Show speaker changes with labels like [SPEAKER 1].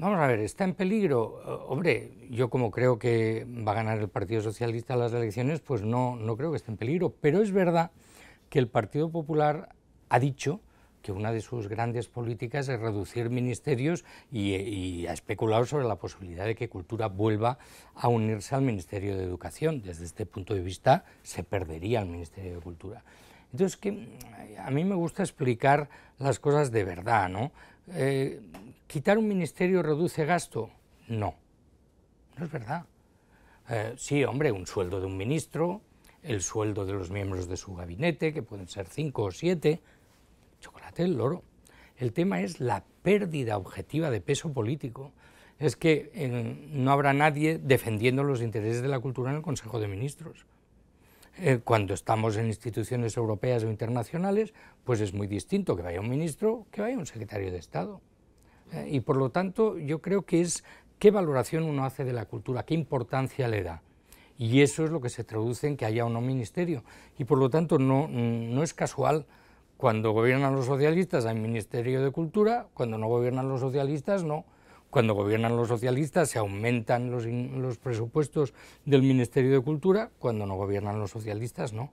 [SPEAKER 1] Vamos a ver, está en peligro. Hombre, yo como creo que va a ganar el Partido Socialista las elecciones, pues no, no creo que esté en peligro. Pero es verdad que el Partido Popular ha dicho que una de sus grandes políticas es reducir ministerios y, ha especulado sobre la posibilidad de que Cultura vuelva a unirse al Ministerio de Educación. Desde este punto de vista se perdería el Ministerio de Cultura. Entonces, que a mí me gusta explicar las cosas de verdad, ¿no? Eh, ¿Quitar un ministerio reduce gasto? No, no es verdad. Eh, sí, hombre, un sueldo de un ministro, el sueldo de los miembros de su gabinete, que pueden ser cinco o siete, chocolate el loro. El tema es la pérdida objetiva de peso político. Es que no habrá nadie defendiendo los intereses de la cultura en el Consejo de Ministros. Eh, cuando estamos en instituciones europeas o internacionales, pues es muy distinto que vaya un ministro que vaya un secretario de Estado. Eh, y por lo tanto yo creo que es qué valoración uno hace de la cultura, qué importancia le da. Y eso es lo que se traduce en que haya un no ministerio. Y por lo tanto mm, no, es casual cuando gobiernan los socialistas hay Ministerio de Cultura, cuando no gobiernan los socialistas no. Cuando gobiernan los socialistas se aumentan los, los presupuestos del Ministerio de Cultura, cuando no gobiernan los socialistas no.